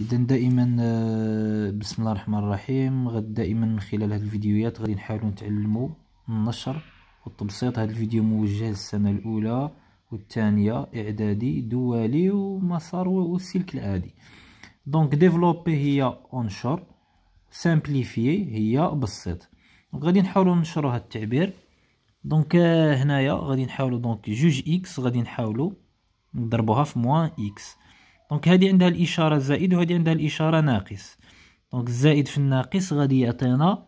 اذا دائما آه، بسم الله الرحمن الرحيم غد دائما من خلال هذه الفيديوهات غادي نحاولوا نتعلموا النشر والتبسيط هذا الفيديو موجه للسنه الاولى والثانيه اعدادي دولي ومسار والسلك العادي دونك ديفلوبي هي انشر سامبليفي هي بسيط غادي نحاولوا ننشروا هذا التعبير دونك آه، هنايا غادي نحاولوا دونك جوج اكس غادي نحاولوا نضربوها في موان اكس دونك هذه عندها الاشاره زائد وهذه عندها الاشاره ناقص دونك الزائد في الناقص غادي يعطينا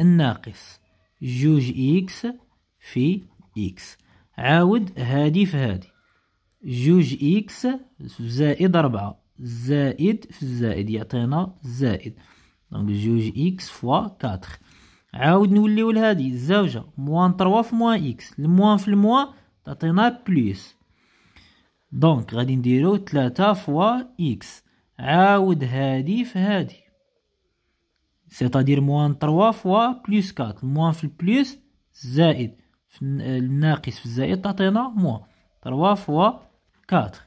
الناقص جوج اكس في اكس عاود هادي في هادي جوج اكس زائد ربعة زائد في الزائد يعطينا زائد دونك جوج اكس فوا كاتخ عاود نوليو لهادي الزوجة موان تروا في موان اكس الموان في الموان تعطينا بليس دونك غادي نديرو تلاتة فوا إكس عاود هادي في هادي سيتادير موان تروا فوا بلوس كات الموان في البلوس زائد في الناقص في الزائد تعطينا موان تروا فوا كاتر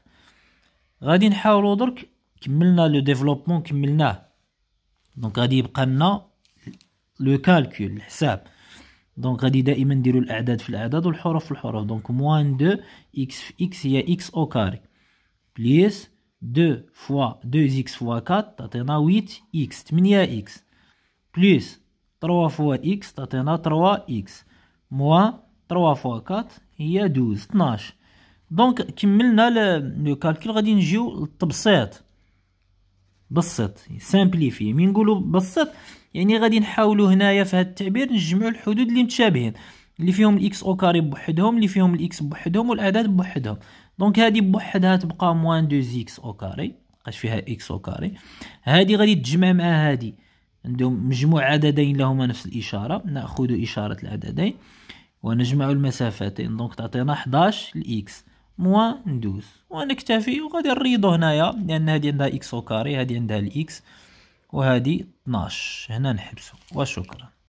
غادي نحاولو درك كملنا لو ديفلوبمون كملناه دونك غادي يبقى لنا لو كالكول الحساب دونك غادي دائما نديرو الاعداد في الاعداد والحروف في الحروف دونك موان دو اكس في اكس هي اكس او كاري بليس دو فوا دو اكس فوا كات تعطينا ويت اكس تمنية اكس بليس تروا فوا اكس تعطينا تروا اكس موان تروا فوا كات هي دوز تناش دونك كملنا لو كالكول غادي نجيو للتبسيط بسط سامبليفي مين نقولو بسط يعني غادي نحاولوا هنايا في هذا التعبير نجمعوا الحدود اللي متشابهين اللي فيهم الاكس او كاري بوحدهم اللي فيهم الاكس بوحدهم والاعداد بوحدهم دونك هذه بوحدها تبقى موان دو اكس او كاري بقاش فيها اكس او كاري هذه غادي تجمع مع هذه عندهم مجموع عددين لهما نفس الاشاره ناخذ اشاره العددين ونجمع المسافتين دونك تعطينا 11 الاكس موان 12 ونكتفي وغادي نريضو هنايا لان هذه عندها اكس او كاري هذه عندها الاكس وهذه 12 هنا نحبسه وشكرا